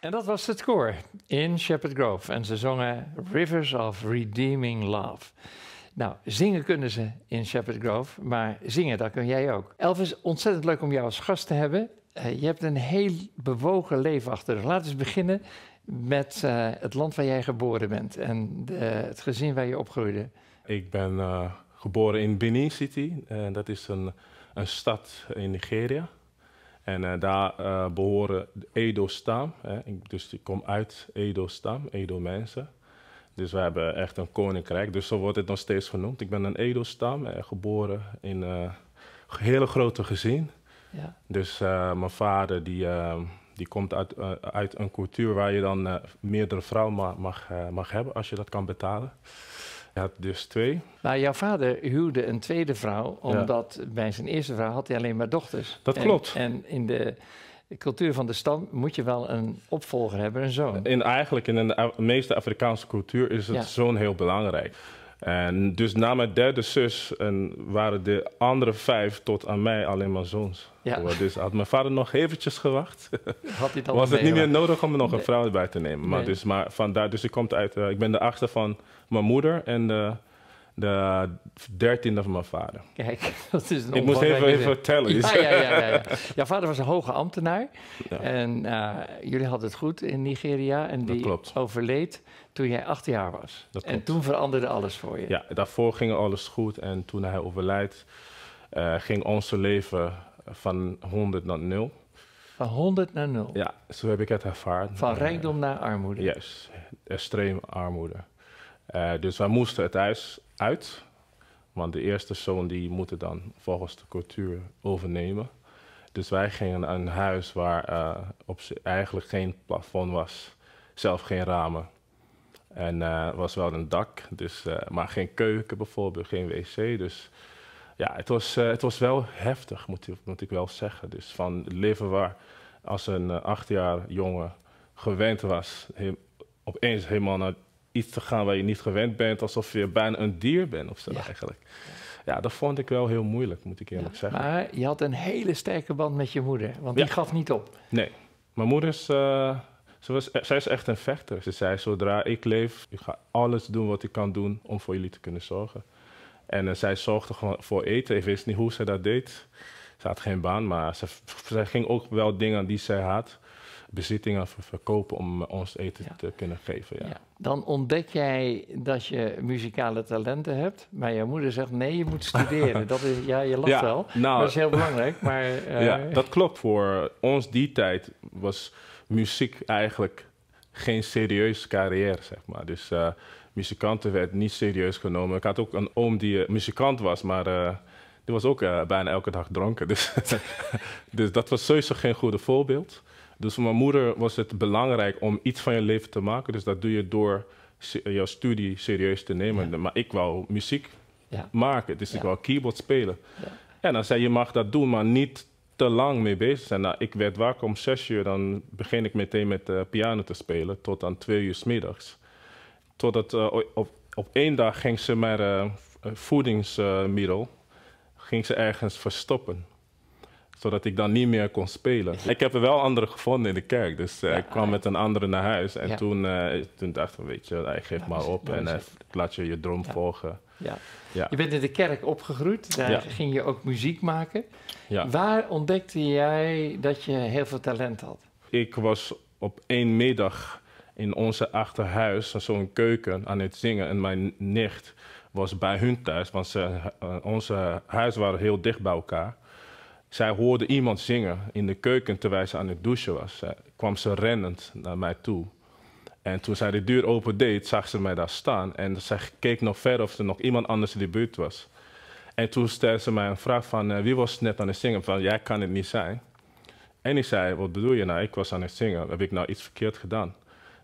En dat was het koor in Shepherd Grove. En ze zongen Rivers of Redeeming Love. Nou, zingen kunnen ze in Shepherd Grove, maar zingen, dat kun jij ook. Elvis, ontzettend leuk om jou als gast te hebben. Eh, je hebt een heel bewogen leven achter Laten we beginnen met eh, het land waar jij geboren bent en de, het gezin waar je opgroeide. Ik ben eh, geboren in Benin City. dat is een, een stad in Nigeria. En eh, daar uh, behoren Edo-stam. Dus ik kom uit Edo-stam, Edo-mensen. Dus we hebben echt een koninkrijk. Dus zo wordt het nog steeds genoemd. Ik ben een Edo-stam, geboren in een eh, hele grote gezin. Ja. Dus mijn vader die, ehm, die komt uit, uit een cultuur waar je dan meerdere vrouwen mag, mag hebben als je dat kan betalen. Je dus twee. Maar jouw vader huwde een tweede vrouw, omdat bij zijn eerste vrouw had hij alleen maar dochters. Dat klopt. En in de cultuur van de stam moet je wel een opvolger hebben, een zoon. In, eigenlijk in de meeste Afrikaanse cultuur is het zoon heel belangrijk. En dus na mijn derde zus en waren de andere vijf tot aan mij alleen maar zons. Dus had mijn vader nog eventjes gewacht, had was het niet meer nodig om nog een vrouw bij te nemen. Maar, dus, maar vandaar, dus ik, kom uit, eh, ik ben de achter van mijn moeder en eh, de dertiende van mijn vader. Kijk, dat is een Ik moest even, even vertellen. Ja, ja, ja, ja, Jouw vader was een hoge ambtenaar. En eh, jullie hadden het goed in Nigeria. En die overleed toen jij acht jaar was. Dat en toen veranderde alles voor je. Ja, daarvoor ging alles goed. En toen hij overlijdt, eh, ging ons leven van 100 naar 0. Van 100 naar 0? Ja, zo heb ik het ervaren. Van eh, rijkdom naar armoede? Juist, yes, extreem armoede. dus wij moesten het huis uit. Want de eerste zoon die moet het dan volgens de cultuur overnemen. Dus wij gingen naar een huis waar eh, op op eigenlijk geen plafond was, zelf geen ramen. En er eh, was wel een dak, dus, eh, maar geen keuken bijvoorbeeld, geen wc. Dus ja, het was, het was wel heftig, moet, moet, ik wel zeggen. Dus van leven waar als een jaar jongen gewend was, opeens helemaal naar iets te gaan waar je niet gewend bent, alsof je bijna een dier bent of zo ja. eigenlijk. Ja, dat vond ik wel heel moeilijk, moet ik eerlijk zeggen. Maar je had een hele sterke band met je moeder, want die gaf niet op. Nee, mijn moeder is, eh, ze was, eh, zij is echt een vechter. Ze zei, zodra ik leef, ik ga alles doen wat ik kan doen om voor jullie te kunnen zorgen. En eh, zij zorgde gewoon voor eten. Ik wist niet hoe ze dat deed. Ze had geen baan, maar ze, ze ging ook wel dingen die zij had bezittingen verkopen om eh, ons eten te kunnen geven. Ja. Dan ontdek jij dat je muzikale talenten hebt, maar je moeder zegt nee, je moet studeren. dat is, ja, je lacht wel, nou, dat is heel belangrijk. Maar, eh, dat klopt. Voor ons die tijd was muziek eigenlijk geen serieuze carrière, zeg maar. Dus eh, muzikanten werd niet serieus genomen. Ik had ook een oom die muzikant was, maar die was ook bijna elke dag dronken. Dus, dus dat was sowieso geen goede voorbeeld. Dus voor mijn moeder was het belangrijk om iets van je leven te maken. Dus dat doe je door jouw studie serieus te nemen. Maar ik wou muziek ja. maken, dus ik wou keyboard spelen. En dan zei je mag dat doen, maar niet te lang mee bezig zijn. Nou, ik werd wakker om zes uur, dan begin ik meteen met uh, piano te spelen tot aan twee uur s middags. Totdat eh, op, op één dag ging ze mijn eh, voedingsmiddel ging ze ergens verstoppen zodat ik dan niet meer kon spelen. Ik heb er wel andere gevonden in de kerk, dus eh, ik kwam met een andere naar huis. En toen, eh, toen dacht ik, weet je, hij geef maar op en uh, laat je je droom volgen. Ja. Je bent in de kerk opgegroeid, daar ging je ook muziek maken. Waar ontdekte jij dat je heel veel talent had? Ik was op één middag in onze achterhuis, zo'n keuken, aan het zingen. En mijn nicht was bij hun thuis, want onze huis waren heel dicht bij elkaar. Zij hoorde iemand zingen in de keuken terwijl ze aan het douchen was. kwam ze rennend naar mij toe. En toen zij de deur opendeed, zag ze mij daar staan. En zij keek nog verder of er nog iemand anders in de buurt was. En toen stelde ze mij een vraag van, eh, wie was net aan het zingen? Van, jij kan het niet zijn. En ik zei, wat bedoel je nou? Ik was aan het zingen. Heb ik nou iets verkeerd gedaan?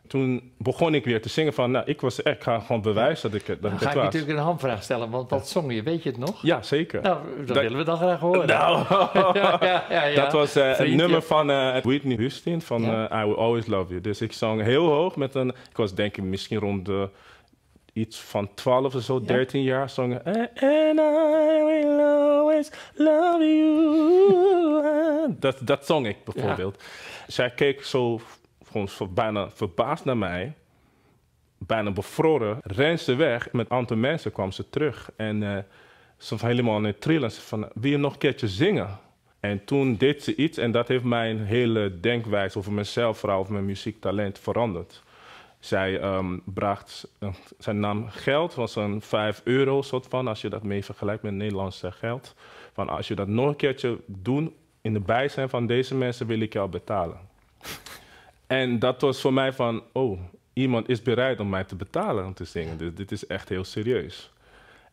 toen begon ik weer te zingen van, nou, ik was echt, ga gewoon bewijs dat ik dat nou, ga ik natuurlijk een handvraag stellen, want dat zong je? Weet je het nog? Ja, zeker. Nou, dat, willen we dan graag horen. Nou, ja, ja, ja, dat was uh, een nummer van uh, Whitney Houston, van eh, I Will Always Love You. Dus ik zong heel hoog met een, ik was denk ik misschien rond de iets van 12 of zo, 13 jaar zongen. And I will always love you. dat, dat zong ik bijvoorbeeld. Zij keek zo gewoon bijna verbaasd naar mij. Bijna bevroren. Ren ze weg. Met een aantal mensen kwam ze terug. En eh, ze was helemaal in trillen. Ze van, wil je nog een keertje zingen? En toen deed ze iets en dat heeft mijn hele denkwijze over mezelf, vooral over mijn muziektalent, veranderd. Zij ehm, bracht, eh, zij nam geld, was een 5 euro soort van, als je dat mee vergelijkt met Nederlandse geld. Van als je dat nog een keertje doet, in de bijzijn van deze mensen wil ik jou betalen. En dat was voor mij van, oh, iemand is bereid om mij te betalen om te zingen. Dus dit is echt heel serieus.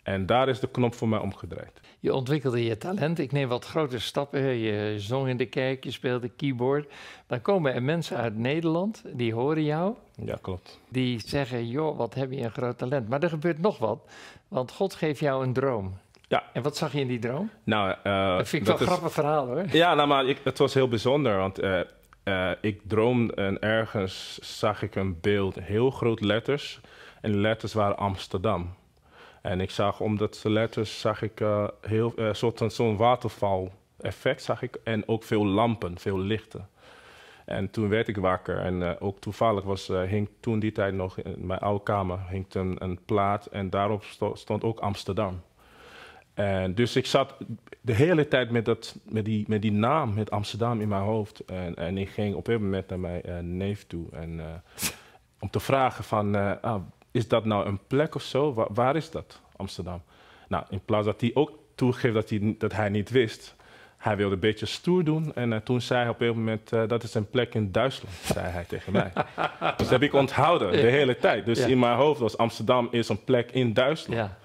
En daar is de knop voor mij omgedraaid. Je ontwikkelde je talent. Ik neem wat grote stappen. Je zong in de kerk, je speelde keyboard. Dan komen er mensen uit Nederland, die horen jou. Ja, klopt. Die zeggen, joh, wat heb je een groot talent. Maar er gebeurt nog wat, want God geeft jou een droom. Ja. En wat zag je in die droom? Nou, eh, dat vind ik wel een grappig verhaal hoor. Ja, nou, maar het was heel bijzonder, want... Eh, eh, ik droomde en ergens zag ik een beeld, heel groot letters. En de letters waren Amsterdam. En ik zag, omdat de letters, zag ik eh, heel, uh, soort zo'n waterval-effect zag ik. En ook veel lampen, veel lichten. En toen werd ik wakker en ook toevallig was, hing toen die tijd nog in mijn oude kamer hing een, een plaat en daarop stond ook Amsterdam. En dus ik zat de hele tijd met, dat, met, die, met die naam, met Amsterdam in mijn hoofd. En, en ik ging op een moment naar mijn eh, neef toe en, eh, om te vragen van, eh, ah, is dat nou een plek of zo? waar, is dat, Amsterdam? Nou, in plaats dat hij ook toegeeft dat hij, dat hij niet wist. Hij wilde een beetje stoer doen en toen zei hij op een moment, dat is een plek in Duitsland, zei hij tegen mij. dus dat heb ik onthouden de hele tijd. Dus in mijn hoofd was Amsterdam is een plek in Duitsland. Ja.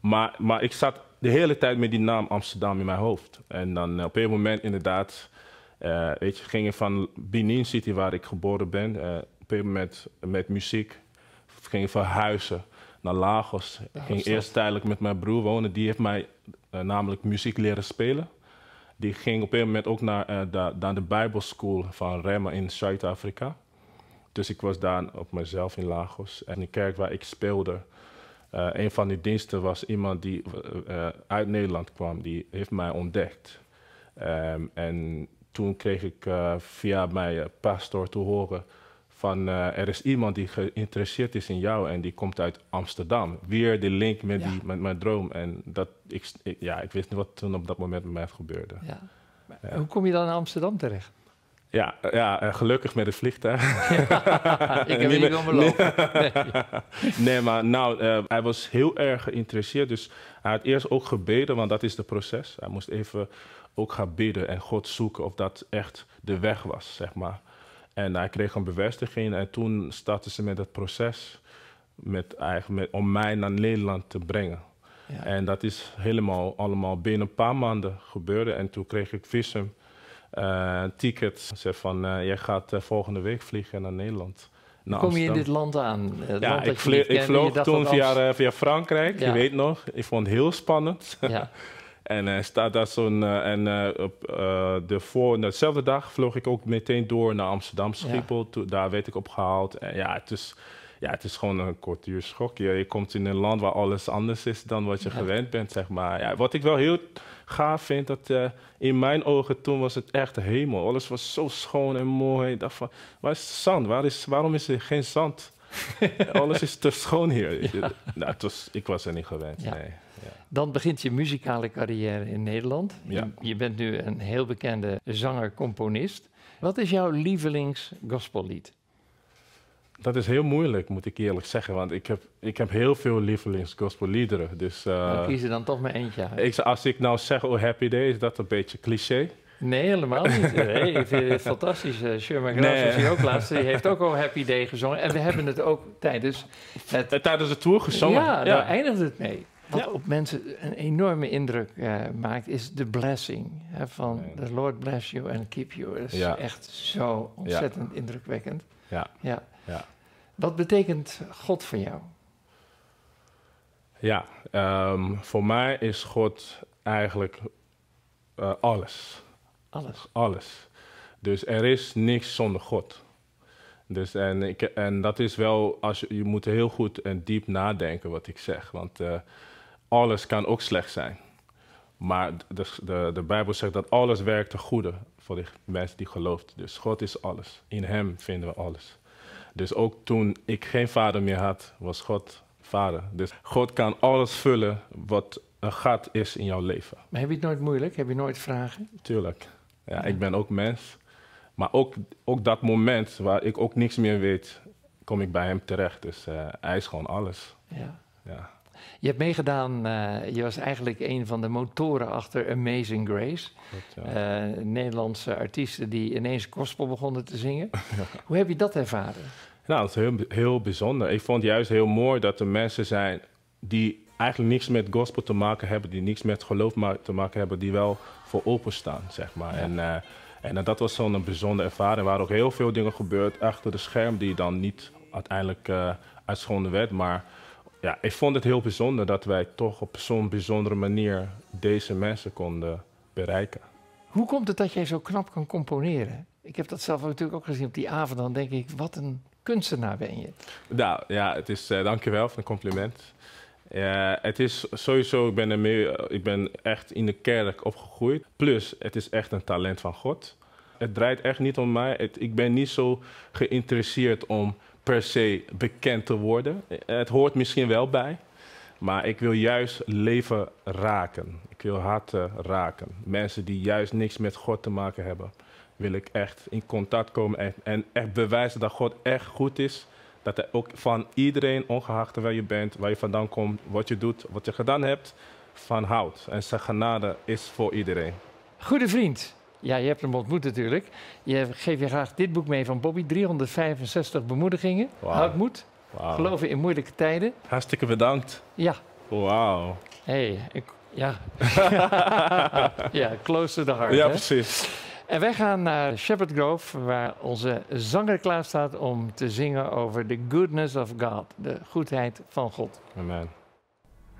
Maar, maar ik zat de hele tijd met die naam Amsterdam in mijn hoofd. En dan eh, op een moment inderdaad, uh, weet je, ging ik van Benin City, waar ik geboren ben, eh, op een moment met muziek, ging verhuizen naar Lagos. ik ging eerst tijdelijk met mijn broer wonen, die heeft mij namelijk muziek leren spelen. Die ging op een moment ook naar, de, naar de Bible School van Rema in Zuid-Afrika. Dus ik was daar op mezelf in Lagos. En de kerk waar ik speelde, eh, een van die diensten was iemand die eh, eh, uit Nederland kwam, die heeft mij ontdekt. Um, en toen kreeg ik via mijn pastor te horen van er is iemand die geïnteresseerd is in jou en die komt uit Amsterdam. Weer de link met, die, met mijn droom. En dat, ik, ja, ik wist niet wat toen op dat moment met mij gebeurde. Ja. Hoe kom je dan in Amsterdam terecht? Ja, ja eh, gelukkig met de vliegtuig. ik heb niet meer lopen. Nee. maar nou, eh, hij was heel erg geïnteresseerd. Dus hij had eerst ook gebeden, want dat is de proces. Hij moest even ook gaan bidden en God zoeken of dat echt de weg was, zeg maar. En hij kreeg een bevestiging en toen startten ze met het proces met, eigenlijk, om mij naar Nederland te brengen. Ja. En dat is helemaal allemaal binnen een paar maanden gebeurde. En toen kreeg ik visum uh, eh, tickets. Zeg van, eh, jij gaat eh, volgende week vliegen naar Nederland. Naar kom je in dit land aan? ja, ik, ik vloog toen via, via Frankrijk, je weet nog. Ik vond het heel spannend. Ja. en staat daar zo'n. en op, de voor, dezelfde dag vloog ik ook meteen door naar Amsterdam, Schiphol. daar werd ik opgehaald. En, ja, het is. Dus, ja, het is gewoon een cultuurschok. Je, je komt in een land waar alles anders is dan wat je gewend bent, zeg maar. Ja, wat ik wel heel gaaf vind, dat eh, in mijn ogen toen was het echt hemel. Alles was zo schoon en mooi. Ik dacht van, waar is de zand? Waar is, waarom is er geen zand? alles is te schoon hier. Nou, het was, ik was er niet gewend, ja. Dan begint je muzikale carrière in Nederland. Je, je bent nu een heel bekende zanger-componist. Wat is jouw lievelings-gospellied? Dat is heel moeilijk, moet ik eerlijk zeggen. Want ik heb, ik heb heel veel lievelingsgospelliederen. Dus, eh, dan kies er dan toch maar eentje uit. Ik, als ik nou zeg Oh Happy Day, is dat een beetje cliché. Nee, helemaal niet. Nee, ik vind het fantastisch. Sherman was hier ook laatst. Die heeft ook al Happy Day gezongen. En we hebben het ook tijdens... Het... Tijdens de tour gezongen. Ja, daar eindigde het mee. Wat op mensen een enorme indruk eh, maakt, is de blessing. Hè, van the Lord bless you and keep you. Dat is echt zo ontzettend indrukwekkend. Ja. Ja. Wat betekent God voor jou? Ja, ehm, voor mij is God eigenlijk eh, alles. Alles? Alles. Dus er is niks zonder God. Dus en, ik, en dat is wel, als je, je moet heel goed en diep nadenken wat ik zeg. Want eh, alles kan ook slecht zijn. Maar de, de, de Bijbel zegt dat alles werkt ten goede voor de mensen die gelooft. Dus God is alles. In Hem vinden we alles. Dus ook toen ik geen vader meer had, was God vader. Dus God kan alles vullen wat een gat is in jouw leven. Maar heb je het nooit moeilijk? Heb je nooit vragen? Tuurlijk. Ja, ik ben ook mens. Maar ook, ook dat moment waar ik ook niks meer weet, kom ik bij hem terecht. Dus eh, hij is gewoon alles. Ja. ja je hebt meegedaan, eh, je was eigenlijk een van de motoren achter Amazing Grace. Eh, Nederlandse artiesten die ineens gospel begonnen te zingen. Hoe heb je dat ervaren? Nou, dat is heel, bijzonder. Ik vond juist heel mooi dat er mensen zijn die eigenlijk niks met gospel te maken hebben, die niks met geloof te maken hebben, die wel voor openstaan, zeg maar. En, eh, en dat was zo'n bijzondere ervaring, waar ook heel veel dingen gebeurd achter de scherm die dan niet uiteindelijk uh, uitgeschonden werd, maar ja, ik vond het heel bijzonder dat wij toch op zo'n bijzondere manier deze mensen konden bereiken. Hoe komt het dat jij zo knap kan componeren? Ik heb dat zelf natuurlijk ook gezien op die avond. Dan denk ik, wat een kunstenaar ben je. Nou ja, het is, uh, dankjewel voor een compliment. Uh, het is sowieso, ik ben, er mee, ik ben echt in de kerk opgegroeid. Plus, het is echt een talent van God. Het draait echt niet om mij. ik ben niet zo geïnteresseerd om per se bekend te worden. Het hoort misschien wel bij. Maar ik wil juist leven raken. Ik wil harten raken. Mensen die juist niks met God te maken hebben, wil ik echt in contact komen en, en echt bewijzen dat God echt goed is. Dat hij ook van iedereen, ongeacht waar je bent, waar je vandaan komt, wat je doet, wat je gedaan hebt, van houdt. En zijn genade is voor iedereen. Goede vriend, ja, je hebt hem ontmoet natuurlijk. Je geef je graag dit boek mee van Bobby. 365 bemoedigingen. Wow. Houd moed. Wow. Geloven in moeilijke tijden. Hartstikke bedankt. Ja. Wauw. hey, ik, ja. ja, close to the heart. Ja, precies. En wij gaan naar Shepherd Grove, waar onze zanger klaar staat om te zingen over the goodness of God, de goedheid van God. Amen.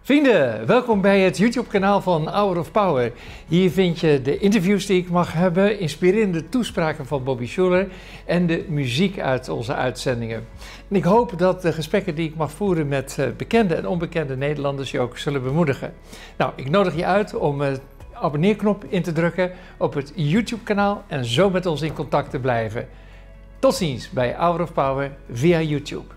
Vrienden, welkom bij het YouTube-kanaal van Hour of Power. Hier vind je de interviews die ik mag hebben, inspirerende toespraken van Bobby Schuller en de muziek uit onze uitzendingen. En ik hoop dat de gesprekken die ik mag voeren met eh, bekende en onbekende Nederlanders je ook zullen bemoedigen. Nou, ik nodig je uit om de abonneerknop in te drukken op het YouTube-kanaal en zo met ons in contact te blijven. Tot ziens bij Hour of Power via YouTube.